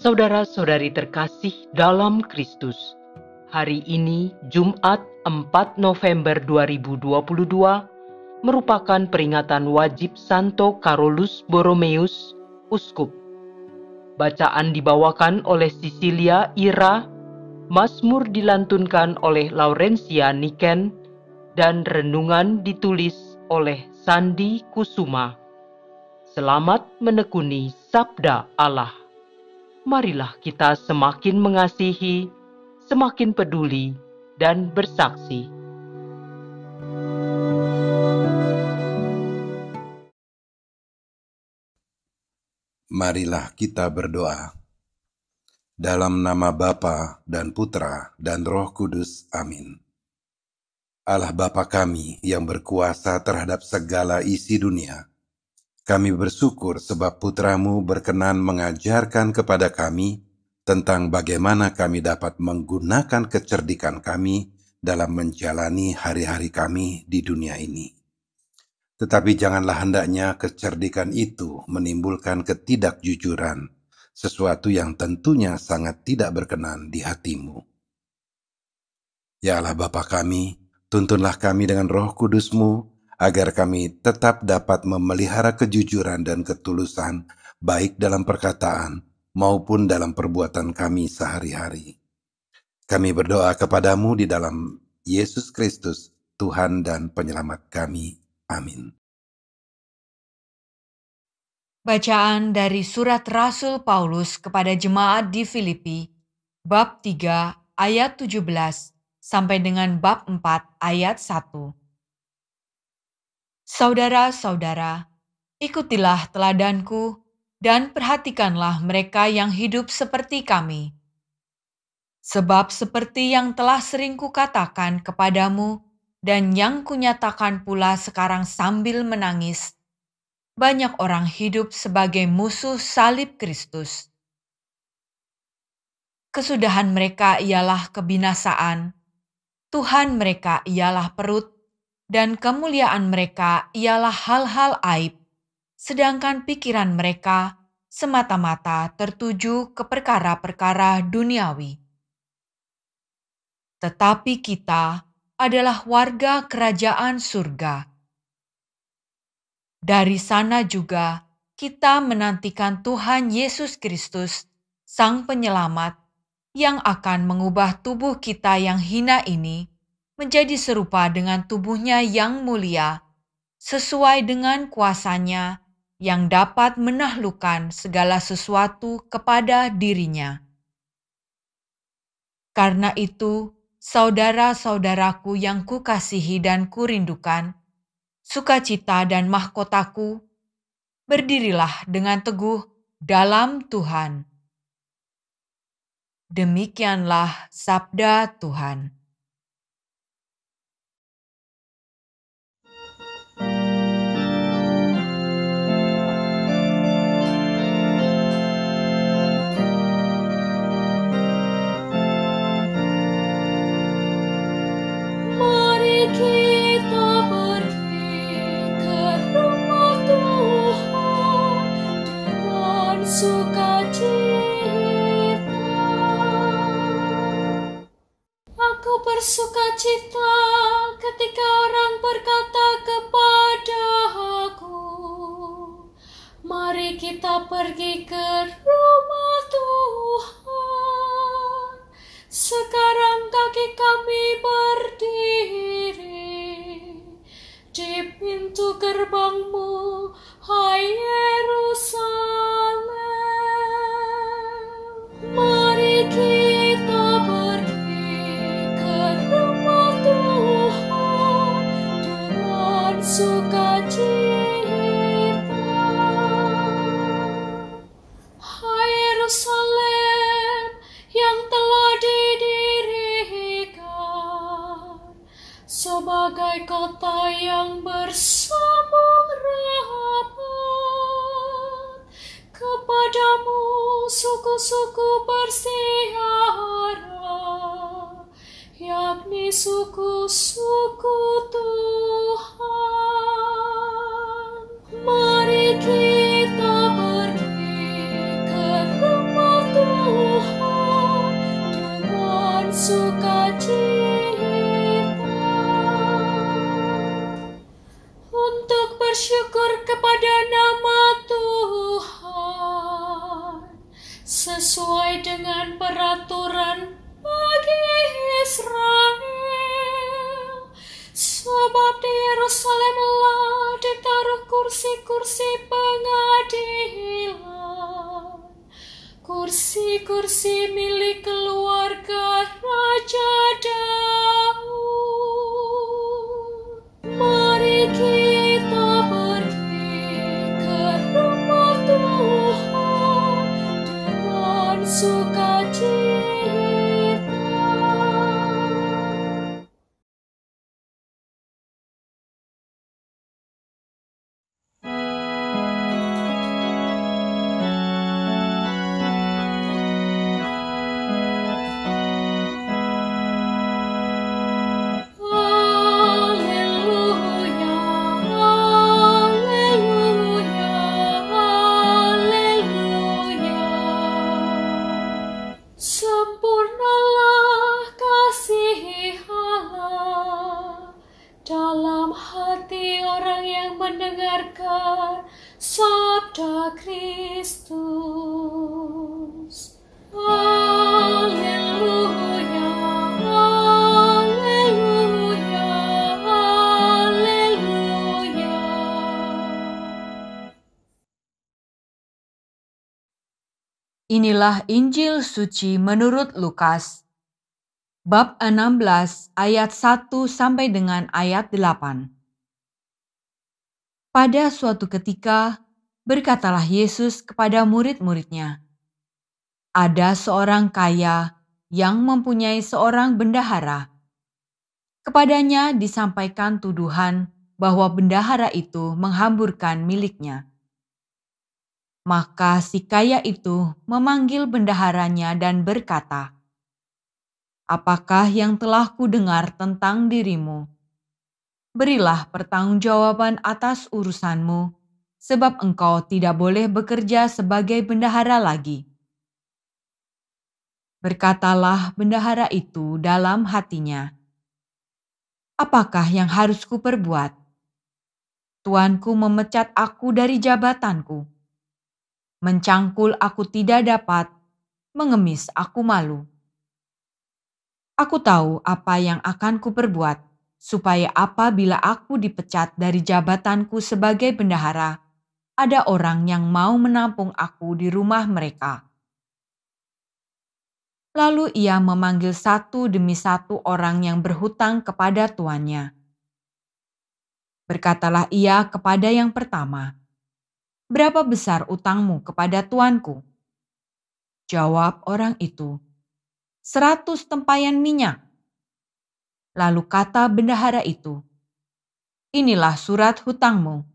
Saudara-saudari terkasih dalam Kristus, hari ini Jumat 4 November 2022 merupakan peringatan wajib Santo Carolus Borromeus, uskup. Bacaan dibawakan oleh Sisilia Ira, Mazmur dilantunkan oleh Laurencia Niken, dan renungan ditulis oleh Sandi Kusuma. Selamat menekuni Sabda Allah marilah kita semakin mengasihi, semakin peduli, dan bersaksi. Marilah kita berdoa. Dalam nama Bapa dan Putra dan Roh Kudus. Amin. Allah Bapa kami yang berkuasa terhadap segala isi dunia, kami bersyukur sebab putramu berkenan mengajarkan kepada kami tentang bagaimana kami dapat menggunakan kecerdikan kami dalam menjalani hari-hari kami di dunia ini. Tetapi janganlah hendaknya kecerdikan itu menimbulkan ketidakjujuran, sesuatu yang tentunya sangat tidak berkenan di hatimu. Ya Allah Bapa kami, tuntunlah kami dengan roh kudusmu, agar kami tetap dapat memelihara kejujuran dan ketulusan, baik dalam perkataan maupun dalam perbuatan kami sehari-hari. Kami berdoa kepadamu di dalam Yesus Kristus, Tuhan dan Penyelamat kami. Amin. Bacaan dari Surat Rasul Paulus kepada jemaat di Filipi, bab 3 ayat 17 sampai dengan bab 4 ayat 1 Saudara-saudara, ikutilah teladanku dan perhatikanlah mereka yang hidup seperti kami. Sebab seperti yang telah sering kukatakan kepadamu dan yang kunyatakan pula sekarang sambil menangis, banyak orang hidup sebagai musuh salib Kristus. Kesudahan mereka ialah kebinasaan, Tuhan mereka ialah perut, dan kemuliaan mereka ialah hal-hal aib, sedangkan pikiran mereka semata-mata tertuju ke perkara-perkara duniawi. Tetapi kita adalah warga kerajaan surga. Dari sana juga kita menantikan Tuhan Yesus Kristus, Sang Penyelamat, yang akan mengubah tubuh kita yang hina ini menjadi serupa dengan tubuhnya yang mulia, sesuai dengan kuasanya yang dapat menahlukan segala sesuatu kepada dirinya. Karena itu, saudara-saudaraku yang kukasihi dan kurindukan, sukacita dan mahkotaku, berdirilah dengan teguh dalam Tuhan. Demikianlah sabda Tuhan. ke rumah Tuhan. Sekarang kaki kami berdiri di pintu gerbangmu, hai Yerusalem. mata yang bersambung rapat kepadamu suku-suku bersiara yakni suku-suku kursi-kursi milik keluarga Raja dan Inilah Injil suci menurut Lukas. Bab 16 ayat 1 sampai dengan ayat 8. Pada suatu ketika, berkatalah Yesus kepada murid-muridnya, "Ada seorang kaya yang mempunyai seorang bendahara. Kepadanya disampaikan tuduhan bahwa bendahara itu menghamburkan miliknya. Maka si kaya itu memanggil bendaharanya dan berkata, Apakah yang telah dengar tentang dirimu? Berilah pertanggungjawaban atas urusanmu, sebab engkau tidak boleh bekerja sebagai bendahara lagi. Berkatalah bendahara itu dalam hatinya, Apakah yang harus perbuat? Tuanku memecat aku dari jabatanku Mencangkul aku tidak dapat, mengemis aku malu. Aku tahu apa yang akan kuperbuat, supaya apabila aku dipecat dari jabatanku sebagai bendahara, ada orang yang mau menampung aku di rumah mereka. Lalu ia memanggil satu demi satu orang yang berhutang kepada tuannya. Berkatalah ia kepada yang pertama, berapa besar utangmu kepada tuanku? Jawab orang itu, seratus tempayan minyak. Lalu kata bendahara itu, inilah surat hutangmu.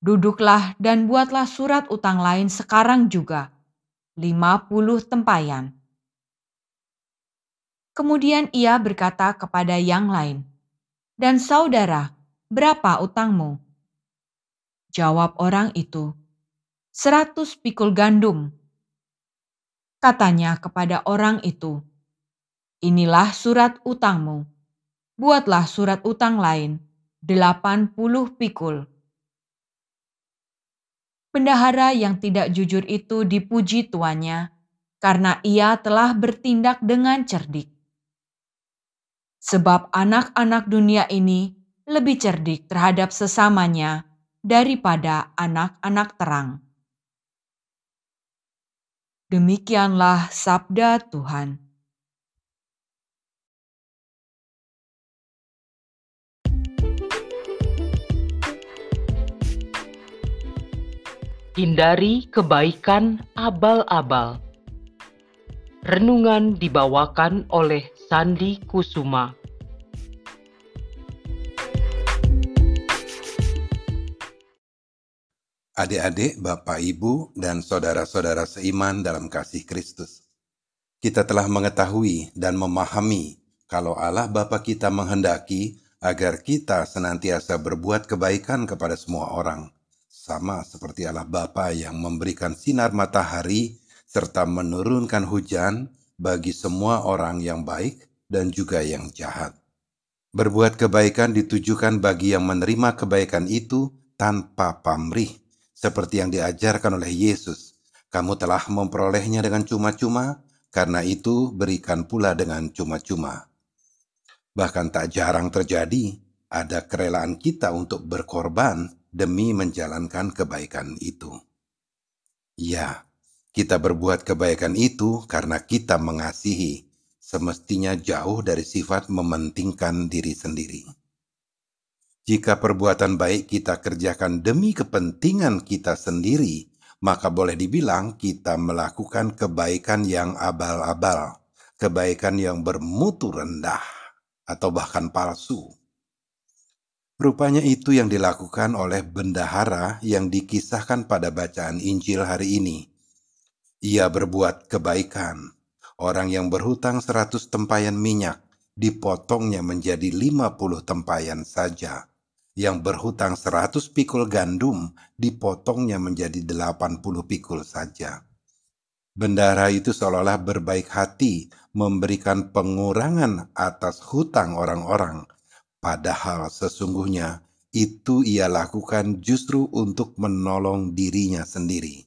Duduklah dan buatlah surat utang lain sekarang juga, lima puluh tempayan. Kemudian ia berkata kepada yang lain, dan saudara, berapa utangmu? Jawab orang itu, seratus pikul gandum. Katanya kepada orang itu, inilah surat utangmu. Buatlah surat utang lain, delapan puluh pikul. Pendahara yang tidak jujur itu dipuji tuannya karena ia telah bertindak dengan cerdik. Sebab anak-anak dunia ini lebih cerdik terhadap sesamanya daripada anak-anak terang. Demikianlah sabda Tuhan. Hindari kebaikan abal-abal. Renungan dibawakan oleh Sandi Kusuma. adik-adik, bapak, ibu, dan saudara-saudara seiman dalam kasih Kristus. Kita telah mengetahui dan memahami kalau Allah Bapa kita menghendaki agar kita senantiasa berbuat kebaikan kepada semua orang, sama seperti Allah Bapa yang memberikan sinar matahari serta menurunkan hujan bagi semua orang yang baik dan juga yang jahat. Berbuat kebaikan ditujukan bagi yang menerima kebaikan itu tanpa pamrih seperti yang diajarkan oleh Yesus. Kamu telah memperolehnya dengan cuma-cuma, karena itu berikan pula dengan cuma-cuma. Bahkan tak jarang terjadi ada kerelaan kita untuk berkorban demi menjalankan kebaikan itu. Ya, kita berbuat kebaikan itu karena kita mengasihi, semestinya jauh dari sifat mementingkan diri sendiri. Jika perbuatan baik kita kerjakan demi kepentingan kita sendiri, maka boleh dibilang kita melakukan kebaikan yang abal-abal, kebaikan yang bermutu rendah, atau bahkan palsu. Rupanya itu yang dilakukan oleh bendahara yang dikisahkan pada bacaan Injil hari ini. Ia berbuat kebaikan. Orang yang berhutang seratus tempayan minyak, dipotongnya menjadi lima puluh tempayan saja yang berhutang 100 pikul gandum dipotongnya menjadi 80 pikul saja. Bendara itu seolah-olah berbaik hati memberikan pengurangan atas hutang orang-orang, padahal sesungguhnya itu ia lakukan justru untuk menolong dirinya sendiri.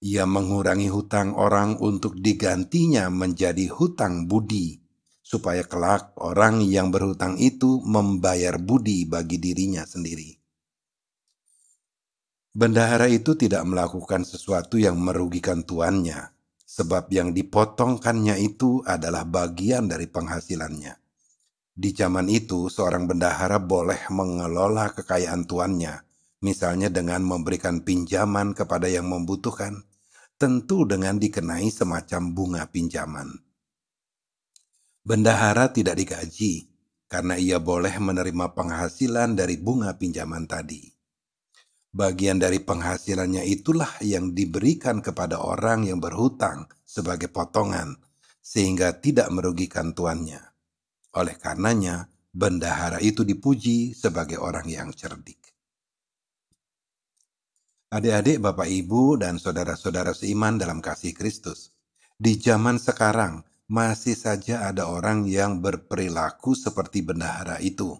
Ia mengurangi hutang orang untuk digantinya menjadi hutang budi supaya kelak orang yang berhutang itu membayar budi bagi dirinya sendiri. Bendahara itu tidak melakukan sesuatu yang merugikan tuannya, sebab yang dipotongkannya itu adalah bagian dari penghasilannya. Di zaman itu, seorang bendahara boleh mengelola kekayaan tuannya, misalnya dengan memberikan pinjaman kepada yang membutuhkan, tentu dengan dikenai semacam bunga pinjaman. Bendahara tidak digaji karena ia boleh menerima penghasilan dari bunga pinjaman tadi. Bagian dari penghasilannya itulah yang diberikan kepada orang yang berhutang sebagai potongan, sehingga tidak merugikan tuannya. Oleh karenanya, bendahara itu dipuji sebagai orang yang cerdik. Adik-adik, bapak, ibu, dan saudara-saudara seiman dalam kasih Kristus, di zaman sekarang masih saja ada orang yang berperilaku seperti bendahara itu.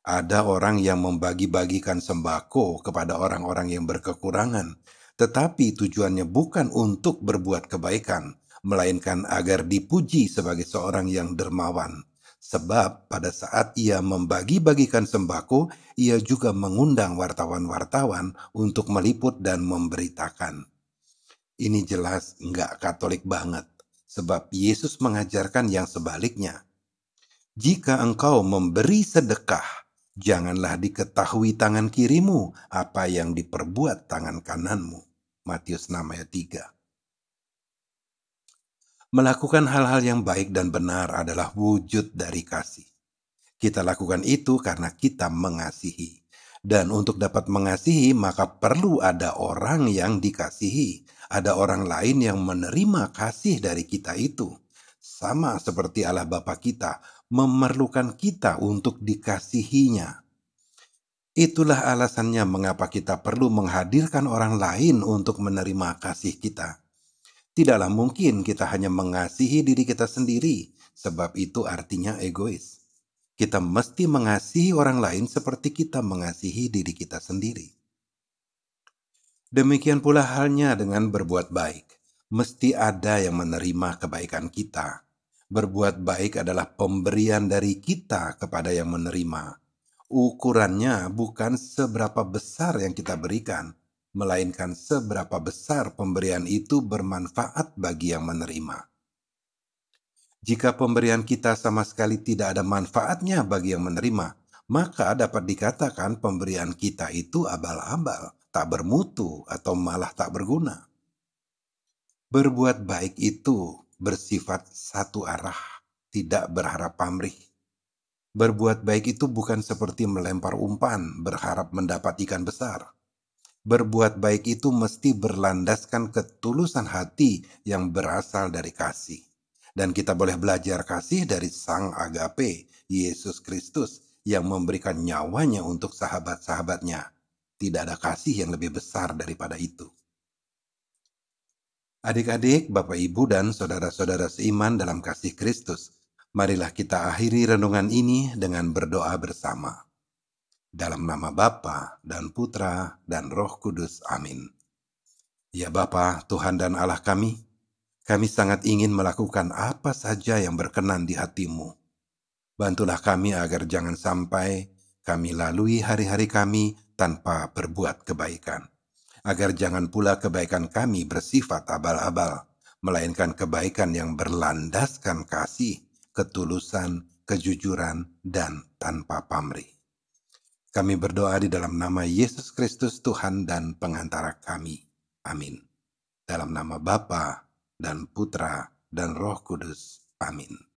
Ada orang yang membagi-bagikan sembako kepada orang-orang yang berkekurangan, tetapi tujuannya bukan untuk berbuat kebaikan, melainkan agar dipuji sebagai seorang yang dermawan. Sebab pada saat ia membagi-bagikan sembako, ia juga mengundang wartawan-wartawan untuk meliput dan memberitakan. Ini jelas nggak katolik banget sebab Yesus mengajarkan yang sebaliknya. Jika engkau memberi sedekah, janganlah diketahui tangan kirimu apa yang diperbuat tangan kananmu. Matius 6 ayat 3. Melakukan hal-hal yang baik dan benar adalah wujud dari kasih. Kita lakukan itu karena kita mengasihi. Dan untuk dapat mengasihi, maka perlu ada orang yang dikasihi ada orang lain yang menerima kasih dari kita itu. Sama seperti Allah Bapa kita memerlukan kita untuk dikasihinya. Itulah alasannya mengapa kita perlu menghadirkan orang lain untuk menerima kasih kita. Tidaklah mungkin kita hanya mengasihi diri kita sendiri, sebab itu artinya egois. Kita mesti mengasihi orang lain seperti kita mengasihi diri kita sendiri. Demikian pula halnya dengan berbuat baik. Mesti ada yang menerima kebaikan kita. Berbuat baik adalah pemberian dari kita kepada yang menerima. Ukurannya bukan seberapa besar yang kita berikan, melainkan seberapa besar pemberian itu bermanfaat bagi yang menerima. Jika pemberian kita sama sekali tidak ada manfaatnya bagi yang menerima, maka dapat dikatakan pemberian kita itu abal-abal, tak bermutu atau malah tak berguna. Berbuat baik itu bersifat satu arah, tidak berharap pamrih. Berbuat baik itu bukan seperti melempar umpan berharap mendapat ikan besar. Berbuat baik itu mesti berlandaskan ketulusan hati yang berasal dari kasih. Dan kita boleh belajar kasih dari Sang Agape, Yesus Kristus, yang memberikan nyawanya untuk sahabat-sahabatnya tidak ada kasih yang lebih besar daripada itu. Adik-adik, Bapak Ibu dan saudara-saudara seiman dalam kasih Kristus, marilah kita akhiri renungan ini dengan berdoa bersama. Dalam nama Bapa dan Putra dan Roh Kudus. Amin. Ya Bapa, Tuhan dan Allah kami, kami sangat ingin melakukan apa saja yang berkenan di hatimu. Bantulah kami agar jangan sampai kami lalui hari-hari kami tanpa berbuat kebaikan. Agar jangan pula kebaikan kami bersifat abal-abal, melainkan kebaikan yang berlandaskan kasih, ketulusan, kejujuran, dan tanpa pamrih. Kami berdoa di dalam nama Yesus Kristus Tuhan dan pengantara kami. Amin. Dalam nama Bapa dan Putra dan Roh Kudus. Amin.